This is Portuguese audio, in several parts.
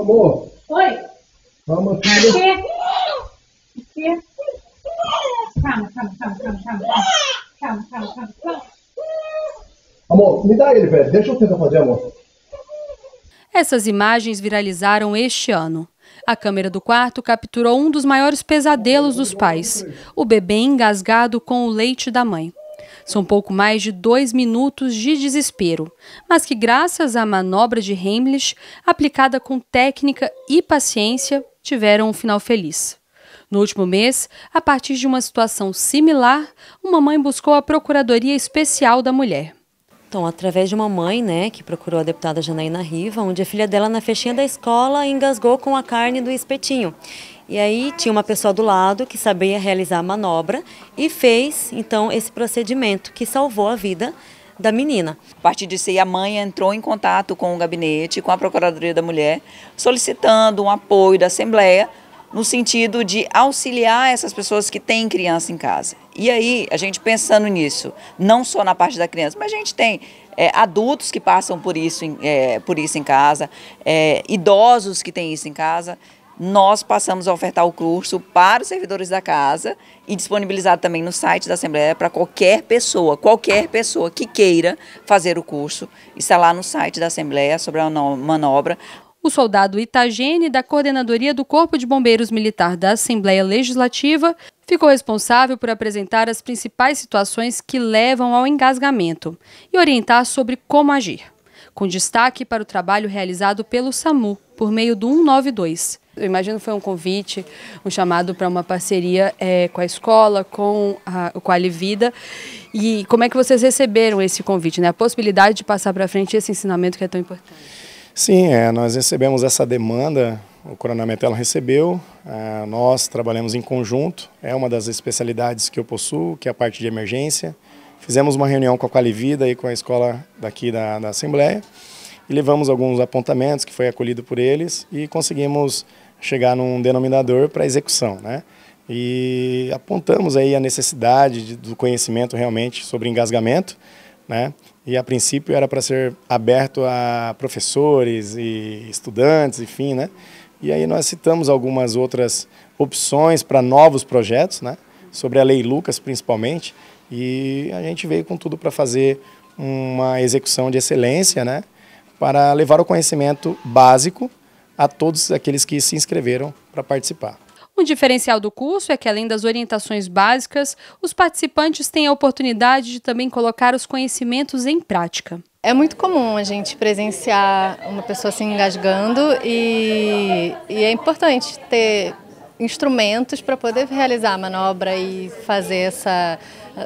Amor. Oi. Calma, filha. Calma, calma, calma, calma, calma, calma. Calma, calma, calma, calma. Amor, me dá ele, velho. Deixa eu tentar fazer, amor. Essas imagens viralizaram este ano. A câmera do quarto capturou um dos maiores pesadelos dos pais: o bebê engasgado com o leite da mãe. São pouco mais de dois minutos de desespero, mas que, graças à manobra de Heimlich, aplicada com técnica e paciência, tiveram um final feliz. No último mês, a partir de uma situação similar, uma mãe buscou a Procuradoria Especial da Mulher. Washington através de uma mãe, né, que procurou a deputada Janaína Riva, onde a filha dela na fechinha da escola engasgou com a carne do espetinho. E aí tinha uma pessoa do lado que sabia realizar a manobra e fez então esse procedimento que salvou a vida da menina. A partir disso aí, a mãe entrou em contato com o gabinete, com a Procuradoria da Mulher, solicitando um apoio da Assembleia no sentido de auxiliar essas pessoas que têm criança em casa. E aí, a gente pensando nisso, não só na parte da criança, mas a gente tem é, adultos que passam por isso, é, por isso em casa, é, idosos que têm isso em casa, nós passamos a ofertar o curso para os servidores da casa e disponibilizado também no site da Assembleia para qualquer pessoa, qualquer pessoa que queira fazer o curso, está lá no site da Assembleia sobre a manobra. O soldado Itagene, da Coordenadoria do Corpo de Bombeiros Militar da Assembleia Legislativa, ficou responsável por apresentar as principais situações que levam ao engasgamento e orientar sobre como agir, com destaque para o trabalho realizado pelo SAMU por meio do 192. Eu imagino que foi um convite, um chamado para uma parceria é, com a escola, com a, com a Alivida. E como é que vocês receberam esse convite, né? a possibilidade de passar para frente esse ensinamento que é tão importante? Sim, é, nós recebemos essa demanda, o Coronel recebeu, é, nós trabalhamos em conjunto, é uma das especialidades que eu possuo, que é a parte de emergência. Fizemos uma reunião com a Qualivida e com a escola daqui da, da Assembleia e levamos alguns apontamentos que foi acolhido por eles e conseguimos chegar num denominador para execução, né? E apontamos aí a necessidade de, do conhecimento realmente sobre engasgamento, né? E a princípio era para ser aberto a professores e estudantes, enfim, né? E aí nós citamos algumas outras opções para novos projetos, né? Sobre a Lei Lucas, principalmente. E a gente veio com tudo para fazer uma execução de excelência, né? Para levar o conhecimento básico a todos aqueles que se inscreveram para participar. Um diferencial do curso é que, além das orientações básicas, os participantes têm a oportunidade de também colocar os conhecimentos em prática. É muito comum a gente presenciar uma pessoa se engasgando e, e é importante ter instrumentos para poder realizar a manobra e fazer essa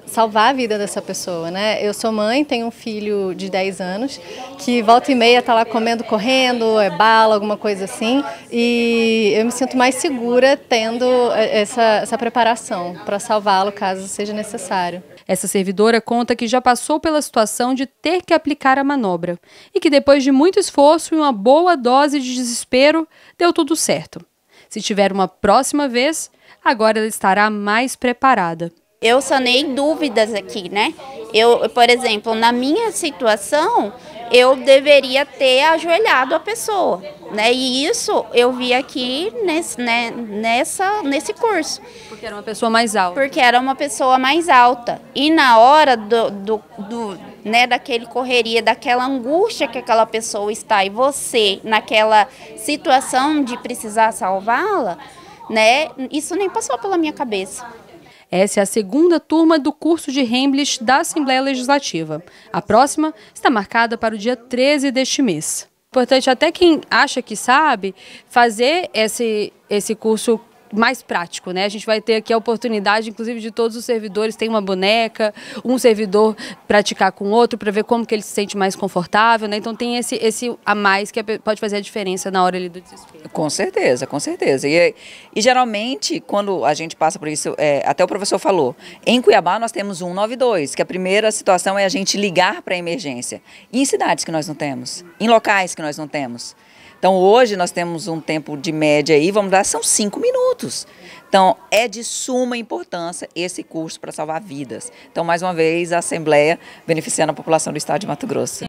salvar a vida dessa pessoa, né? Eu sou mãe, tenho um filho de 10 anos que volta e meia tá lá comendo, correndo, é bala, alguma coisa assim, e eu me sinto mais segura tendo é, essa, essa preparação para salvá-lo caso seja necessário. Essa servidora conta que já passou pela situação de ter que aplicar a manobra e que depois de muito esforço e uma boa dose de desespero, deu tudo certo. Se tiver uma próxima vez, agora ela estará mais preparada. Eu sanei dúvidas aqui, né? Eu, por exemplo, na minha situação, eu deveria ter ajoelhado a pessoa, né? E isso eu vi aqui nesse, né, nessa, nesse curso. Porque era uma pessoa mais alta. Porque era uma pessoa mais alta. E na hora do, do, do né, daquele correria, daquela angústia que aquela pessoa está e você naquela situação de precisar salvá-la, né? Isso nem passou pela minha cabeça. Essa é a segunda turma do curso de Heimlich da Assembleia Legislativa. A próxima está marcada para o dia 13 deste mês. Importante até quem acha que sabe fazer esse, esse curso mais prático, né? A gente vai ter aqui a oportunidade, inclusive, de todos os servidores tem uma boneca, um servidor praticar com o outro para ver como que ele se sente mais confortável, né? Então tem esse, esse a mais que é, pode fazer a diferença na hora ali do desespero. Com certeza, com certeza. E, e geralmente, quando a gente passa por isso, é, até o professor falou, em Cuiabá nós temos 192, que a primeira situação é a gente ligar para a emergência. E em cidades que nós não temos, em locais que nós não temos. Então hoje nós temos um tempo de média aí, vamos dar, são cinco minutos. Então é de suma importância esse curso para salvar vidas. Então mais uma vez a Assembleia beneficiando a população do Estado de Mato Grosso.